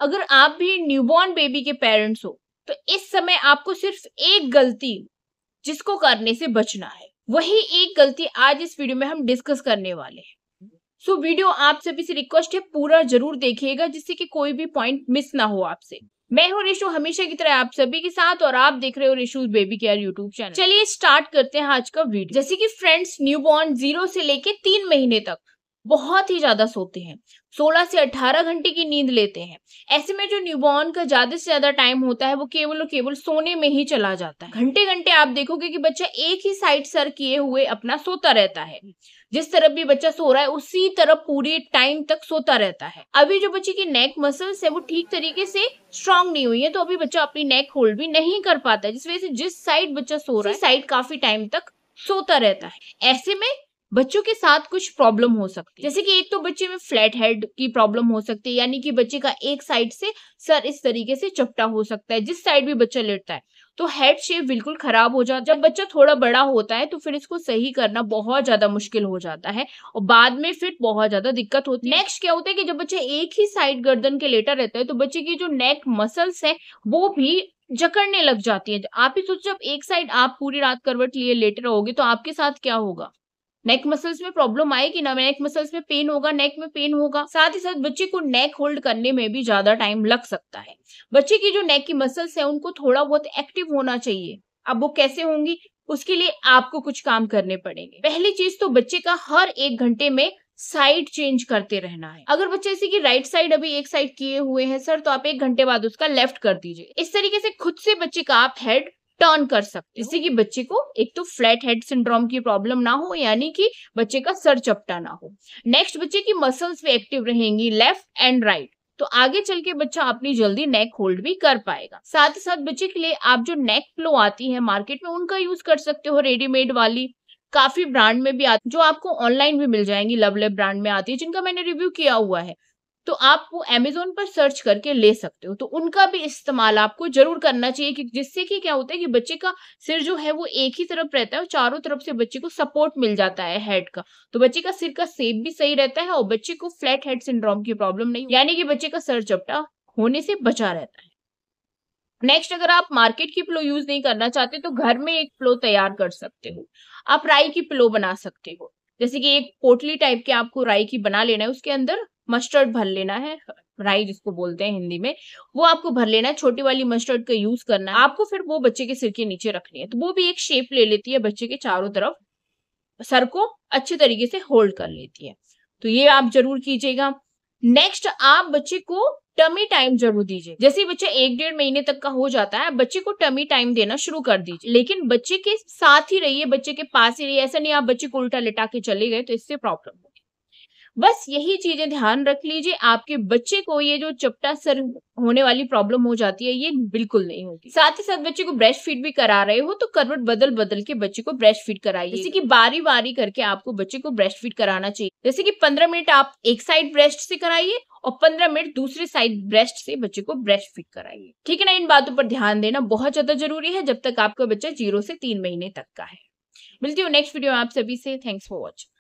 अगर आप भी न्यूबॉर्न बेबी के पेरेंट्स हो तो इस समय आपको सिर्फ एक गलती जिसको करने से बचना है वही एक गलती आज इस वीडियो में हम डिस्कस करने वाले हैं सो वीडियो आप सभी से रिक्वेस्ट है पूरा जरूर देखिएगा जिससे कि कोई भी पॉइंट मिस ना हो आपसे मैं हूँ रिशु हमेशा की तरह आप सभी के साथ और आप देख रहे हो Rishu baby care YouTube channel चलिए स्टार्ट करते हैं आज का वीडियो जैसे कि फ्रेंड्स न्यूबॉर्न जीरो से लेके तीन महीने तक बहुत ही ज्यादा सोते हैं 16 से 18 घंटे की नींद लेते हैं ऐसे में जो न्यूबॉर्न का ज्यादा से ज्यादा टाइम होता है वो केवल और केवल सोने में ही चला जाता है घंटे घंटे आप देखोगे कि बच्चा एक ही साइड सर किए हुए अपना सोता रहता है जिस तरफ भी बच्चा सो रहा है उसी तरफ पूरी टाइम तक सोता रहता है अभी जो बच्चे की नेक मसल्स है वो ठीक तरीके से स्ट्रांग नहीं हुई है तो अभी बच्चा अपनी नेक होल्ड भी नहीं कर पाता है जिस वजह से जिस साइड बच्चा सो रहा है साइड काफी टाइम तक सोता रहता है ऐसे में बच्चों के साथ कुछ प्रॉब्लम हो सकती है जैसे कि एक तो बच्चे में फ्लैट हेड की प्रॉब्लम हो सकती है यानी कि बच्चे का एक साइड से सर इस तरीके से चपटा हो सकता है जिस साइड भी बच्चा लेटता है तो हेड शेप बिल्कुल खराब हो जाता है जब बच्चा थोड़ा बड़ा होता है तो फिर इसको सही करना बहुत ज्यादा मुश्किल हो जाता है और बाद में फिर बहुत ज्यादा दिक्कत होती है नेक्स्ट क्या होता है कि जब बच्चा एक ही साइड गर्दन के लेटा रहता है तो बच्चे की जो नेक मसल्स है वो भी जकड़ने लग जाती है आप ही सोचो जब एक साइड आप पूरी रात करवट लिए लेटे रहोगे तो आपके साथ क्या होगा नेक मसल्स में प्रॉब्लम आएगी ना नेक मसल्स में पेन होगा नेक में पेन होगा साथ ही साथ बच्चे को नेक होल्ड करने में भी ज्यादा टाइम लग सकता है बच्चे की जो नेक की मसल्स है उनको थोड़ा बहुत एक्टिव होना चाहिए अब वो कैसे होंगी उसके लिए आपको कुछ काम करने पड़ेंगे पहली चीज तो बच्चे का हर एक घंटे में साइड चेंज करते रहना है अगर बच्चे जैसे कि राइट साइड अभी एक साइड किए हुए हैं सर तो आप एक घंटे बाद उसका लेफ्ट कर दीजिए इस तरीके से खुद से बच्चे का आप हेड टर्न कर सकते जिससे कि बच्चे को एक तो फ्लैट हेड सिंड्रोम की प्रॉब्लम ना हो यानी कि बच्चे का सर चपटा ना हो नेक्स्ट बच्चे की मसल्स भी एक्टिव रहेंगी लेफ्ट एंड राइट तो आगे चल के बच्चा अपनी जल्दी नेक होल्ड भी कर पाएगा साथ ही साथ बच्चे के लिए आप जो नेक प्लो आती है मार्केट में उनका यूज कर सकते हो रेडीमेड वाली काफी ब्रांड में भी आती जो आपको ऑनलाइन भी मिल जाएंगी लवलेब ब्रांड में आती है जिनका मैंने रिव्यू किया हुआ है तो आप वो एमेजोन पर सर्च करके ले सकते हो तो उनका भी इस्तेमाल आपको जरूर करना चाहिए कि जिससे कि क्या होता है कि बच्चे का सिर जो है वो एक ही तरफ रहता है और चारों तरफ से बच्चे को सपोर्ट मिल जाता है हेड का तो बच्चे का सिर का सेप भी सही रहता है और बच्चे को फ्लैट हेड सिंड्रोम की प्रॉब्लम नहीं यानी कि बच्चे का सर चपटा होने से बचा रहता है नेक्स्ट अगर आप मार्केट की प्लो यूज नहीं करना चाहते तो घर में एक प्लो तैयार कर सकते हो आप राई की प्लो बना सकते हो जैसे कि एक पोटली टाइप के आपको राई की बना लेना है उसके अंदर मस्टर्ड भर लेना है राई जिसको बोलते हैं हिंदी में वो आपको भर लेना है छोटी वाली मस्टर्ड का यूज करना है आपको फिर वो बच्चे के सिर के नीचे रखनी है तो वो भी एक शेप ले लेती है बच्चे के चारों तरफ सर को अच्छे तरीके से होल्ड कर लेती है तो ये आप जरूर कीजिएगा नेक्स्ट आप बच्चे को टमी टाइम जरूर दीजिए जैसे बच्चा एक डेढ़ महीने तक का हो जाता है बच्चे को टमी टाइम देना शुरू कर दीजिए लेकिन बच्चे के साथ ही रहिए बच्चे के पास ही रहिए ऐसा नहीं आप बच्चे को उल्टा लिटा के चले गए तो इससे प्रॉब्लम हो बस यही चीजें ध्यान रख लीजिए आपके बच्चे को ये जो चपटा सर होने वाली प्रॉब्लम हो जाती है ये बिल्कुल नहीं होगी साथ ही साथ बच्चे को ब्रेस्ट फीड भी करा रहे हो तो करवट बदल बदल के बच्चे को ब्रेस्ट फीड कराइए जैसे कि बारी बारी करके आपको बच्चे को ब्रेस्ट फीड कराना चाहिए जैसे कि पंद्रह मिनट आप एक साइड ब्रेस्ट से कराइए और पंद्रह मिनट दूसरे साइड ब्रेस्ट से बच्चे को ब्रेस्ट फीड कराइए ठीक है ना इन बातों पर ध्यान देना बहुत ज्यादा जरूरी है जब तक आपका बच्चा जीरो से तीन महीने तक का है मिलती हूँ नेक्स्ट वीडियो आप सभी से थैंक्स फॉर वॉचिंग